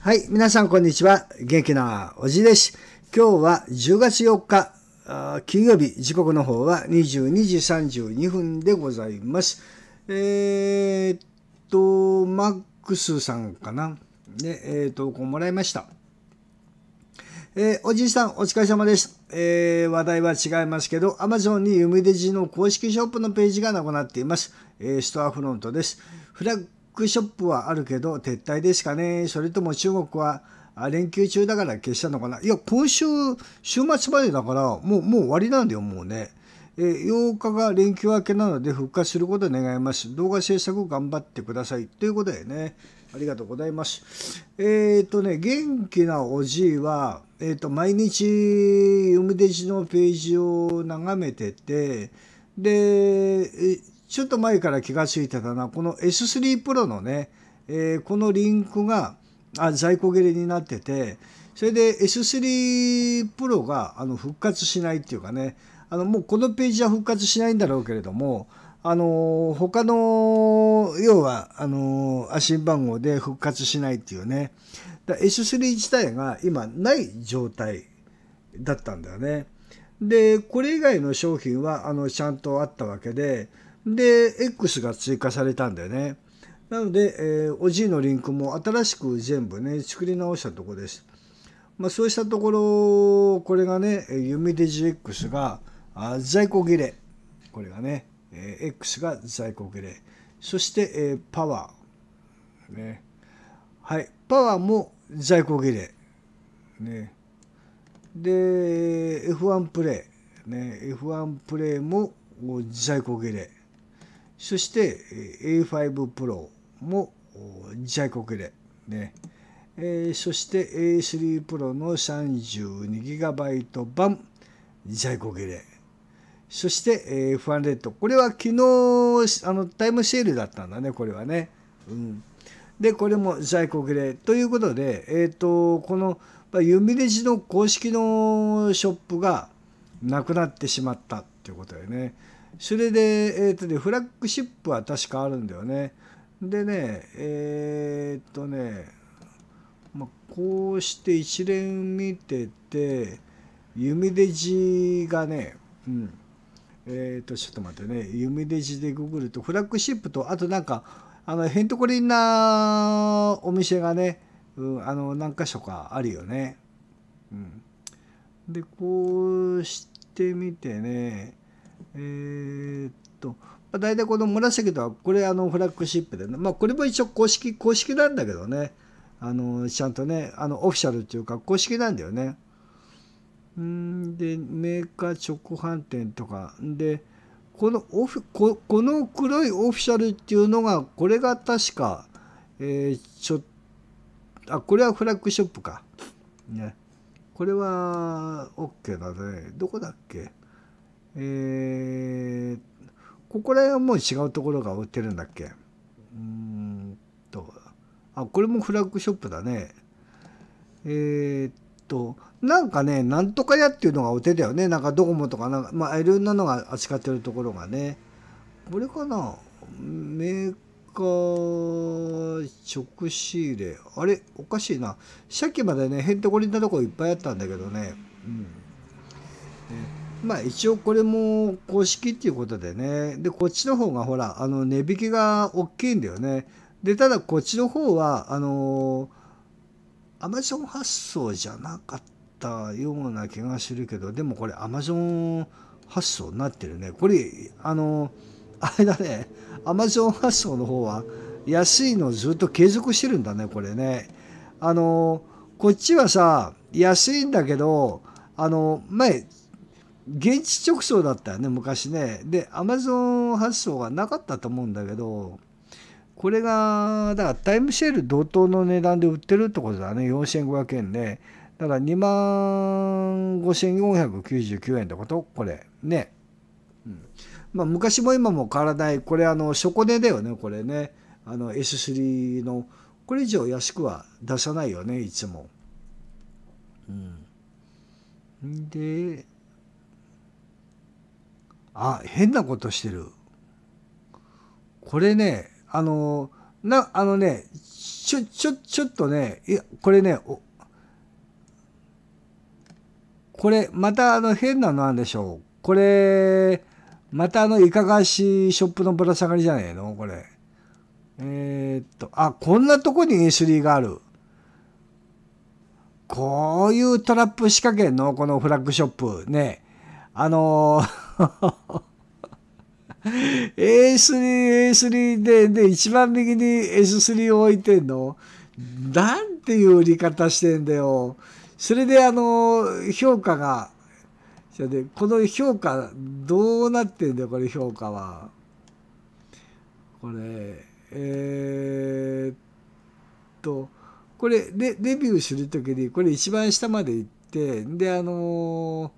はい、皆さんこんにちは。元気なおじです。今日は10月4日、金曜日、時刻の方は22時32分でございます。えー、っと、マックスさんかな。で、えー、投稿もらいました。えー、おじいさん、お疲れ様です。えー、話題は違いますけど、アマゾンに夢デジの公式ショップのページがなくなっています。えー、ストアフロントです。フラッックショップはあるけど撤退ですかねそれとも中国は連休中だから消したのかないや今週週末までだからもうもう終わりなんだよもうね。え8日が連休明けなので復活することを願います。動画制作頑張ってください。ということでね、ありがとうございます。えっ、ー、とね、元気なおじいは、えっ、ー、と、毎日、読み出しのページを眺めてて、で、ちょっと前から気が付いてたなこの S3 Pro のね、えー、このリンクがあ在庫切れになっててそれで S3 Pro があの復活しないっていうかねあのもうこのページは復活しないんだろうけれどもあの他の要はあのアシン番号で復活しないっていうねだ S3 自体が今ない状態だったんだよね。でこれ以外の商品はあのちゃんとあったわけでで、X が追加されたんだよね。なので、えー、おじいのリンクも新しく全部ね、作り直したとこです。まあ、そうしたところ、これがね、弓デジ X があ在庫切れ。これがね、えー、X が在庫切れ。そして、えー、パワー。ね。はい。パワーも在庫切れ。ね。で、F1 プレイ。ね。F1 プレイも在庫切れ。そして A5 Pro も在庫切れ、ねえー、そして A3 Pro の 32GB 版在庫切れそして、え1ファンレッド。これは昨日、あの、タイムセールだったんだね、これはね。うん。で、これも在庫切れ。ということで、えっ、ー、と、この、ユミレジの公式のショップがなくなってしまったっていうことだよね。それで、えー、とね、フラッグシップは確かあるんだよね。でね、えー、っとね、まあ、こうして一連見てて、弓出地がね、うん、えー、っと、ちょっと待ってね、弓出地でググると、フラッグシップと、あとなんか、あの、へんとこりんなお店がね、うん、あの、何箇所かあるよね。うん、で、こうしてみてね、えー、っと、まあ、大体この紫とはこれあのフラッグシップでね、まあ、これも一応公式公式なんだけどねあのちゃんとねあのオフィシャルっていうか公式なんだよね。んでメーカー直販店とかでこのオフここの黒いオフィシャルっていうのがこれが確か、えー、ちょあこれはフラッグショップか。ね。これは OK だね。どこだっけえー、ここら辺はもう違うところが売ってるんだっけうーんとあこれもフラッグショップだねえー、っとなんかねなんとか屋っていうのが売ってたよねなんかドコモとかなんかまあいろんなのが扱ってるところがねこれかなメーカー直仕入れあれおかしいなさっきまでねへんてこりんなとこいっぱいあったんだけどねうんまあ一応これも公式っていうことでね。で、こっちの方がほら、あの値引きが大きいんだよね。で、ただこっちの方は、あのー、アマゾン発送じゃなかったような気がするけど、でもこれアマゾン発送になってるね。これ、あのー、あれだね、アマゾン発送の方は安いのずっと継続してるんだね、これね。あのー、こっちはさ、安いんだけど、あの前現地直送だったよね昔ねでアマゾン発送がなかったと思うんだけどこれがだからタイムシェル同等の値段で売ってるってことだね4500円で、ね、だから2万5499円ってことこれね、うん、まあ昔も今も変わらないこれあの底値だよねこれねあの S3 のこれ以上安くは出さないよねいつもうんであ変なことしてるこれねあのなあのねちょちょちょっとねいやこれねこれまたあの変なのなんでしょうこれまたあのいかがしショップのぶら下がりじゃねえのこれえー、っとあこんなとこに s 3があるこういうトラップ仕掛けんのこのフラッグショップねあのー A3、A3 で、で、一番右に S3 を置いてんのなんていう売り方してんだよ。それであの、評価が、じゃでこの評価、どうなってんだよ、これ評価は。これ、えー、っと、これレ、レビューするときに、これ一番下まで行って、で、あの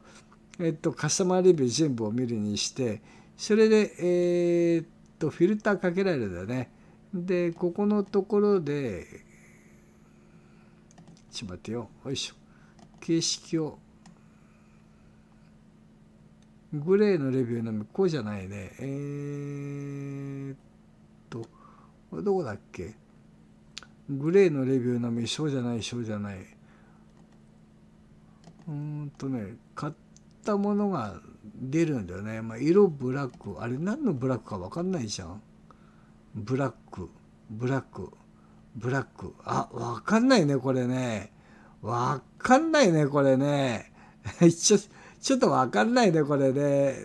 えっと、カスタマーレビュー全部を見るにしてそれで、えー、っとフィルターかけられるんだねでここのところでちょっと待ってよよいしょ形式をグレーのレビューのこうじゃないねえー、っとどこだっけグレーのレビューのみそうじゃないそうじゃないうんとね勝ったものが出るんだよね、まあ、色ブラックあれ何のブラックか分かんないじゃんブラックブラックブラックあ分かんないねこれね分かんないねこれね ちょちょっと分かんないねこれね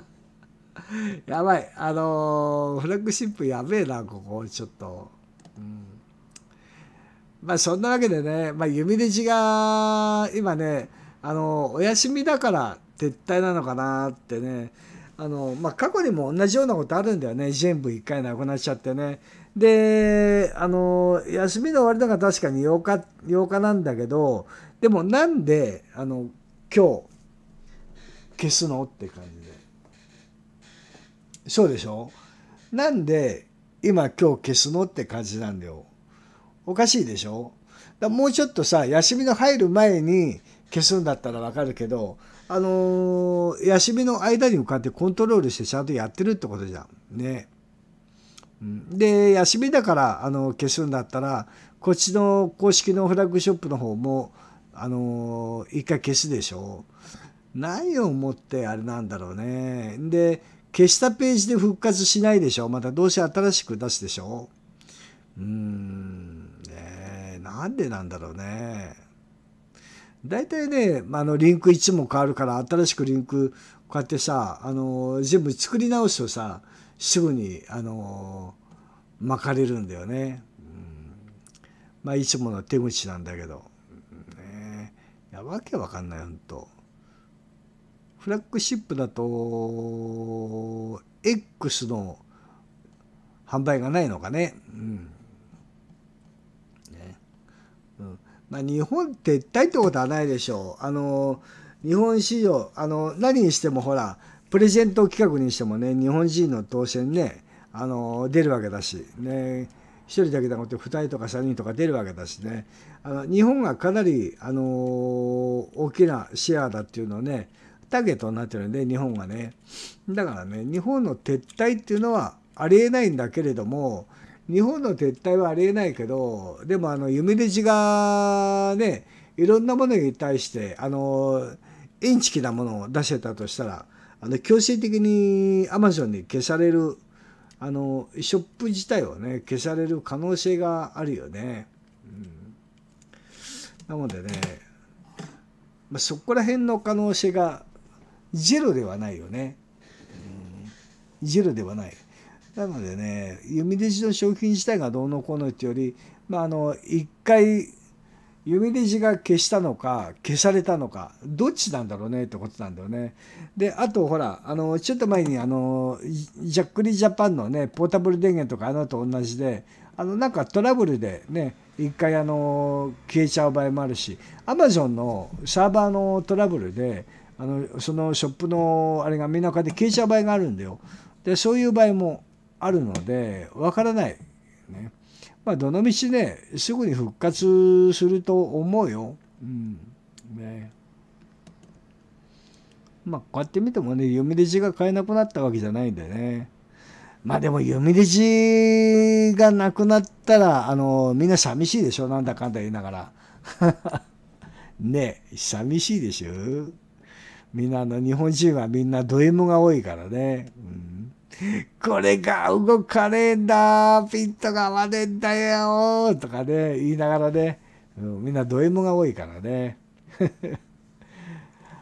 やばいあのー、フラッグシップやべえなここちょっと、うん、まあそんなわけでね、まあ、弓弟子が今ねあのお休みだから撤退なのかなってねあの、まあ、過去にも同じようなことあるんだよね全部1回なくなっちゃってねであの休みの終わりのか確かに8日8日なんだけどでもなんであの今日消すのって感じでそうでしょなんで今今日消すのって感じなんだよおかしいでしょだもうちょっとさ休みの入る前に消すんだったら分かるけどあのー、ヤシの間に向かってコントロールしてちゃんとやってるってことじゃんね。でヤシだからあの消すんだったらこっちの公式のフラッグショップの方もあのー、一回消すでしょ。何をもってあれなんだろうね。で消したページで復活しないでしょ。またどうせ新しく出すでしょ。うーん、ねえ、なんでなんだろうね。大体ね、あの、リンク1も変わるから、新しくリンク、こうやってさ、あの、全部作り直すとさ、すぐに、あの、巻かれるんだよね。うん、まあ、いつもの手口なんだけど。ね、いや、わけわかんない、ほんと。フラッグシップだと、X の販売がないのかね。うんまあ、日本撤退ってことはないでしょう。あの日本市場あの何にしてもほらプレゼント企画にしてもね日本人の当選ねあの出るわけだしね1人だけだもって2人とか3人とか出るわけだしねあの日本がかなりあの大きなシェアだっていうのをねターゲットになってるんで日本がねだからね日本の撤退っていうのはありえないんだけれども日本の撤退はありえないけどでもあの夢レジがねいろんなものに対してあのインチキなものを出してたとしたらあの強制的にアマゾンに消されるあのショップ自体をね消される可能性があるよね。うん、なのでね、まあ、そこら辺の可能性がゼロではないよね。うん、ゼロではない。なのでね読みレジの商品自体がどうのこうのってより、まあ、あの一回弓みレジが消したのか消されたのかどっちなんだろうねってことなんだよね。であとほらあのちょっと前にあのジャックリージャパンのねポータブル電源とかあのと同じであのなんかトラブルでね一回あの消えちゃう場合もあるしアマゾンのサーバーのトラブルであのそのショップのあれがメナカで消えちゃう場合があるんだよ。でそういう場合もあるのでわからない。ねまあ、どのみちねすぐに復活すると思うよ。うんね、まあこうやって見てもね読売字が買えなくなったわけじゃないんでね。まあでも読売字がなくなったらあのみんな寂しいでしょなんだかんだ言いながら。ね寂しいでしょみんなあの日本人はみんなド M が多いからね。うんこれが動かねえんだピットが割れんだよとかね、言いながらね、うん、みんなド M が多いからね。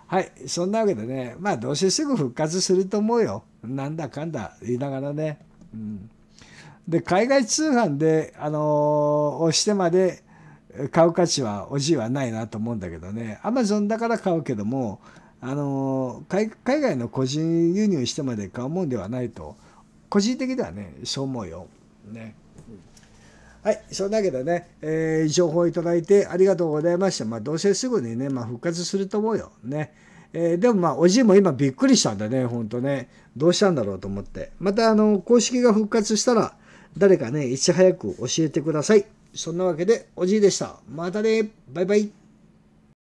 はい、そんなわけでね、まあどうせすぐ復活すると思うよ。なんだかんだ言いながらね。うん、で、海外通販で、あのー、押してまで買う価値はおじいはないなと思うんだけどね、アマゾンだから買うけども、あの海外の個人輸入してまで買うもんではないと個人的ではねそう思うよ。ね、はいそんなわけでね、えー、情報を頂いてありがとうございました。まあ、どうせすぐにね、まあ、復活すると思うよ。ねえー、でもまあおじいも今びっくりしたんだね本当ねどうしたんだろうと思ってまたあの公式が復活したら誰かねいち早く教えてください。そんなわけでおじいでした。またねバイバイ。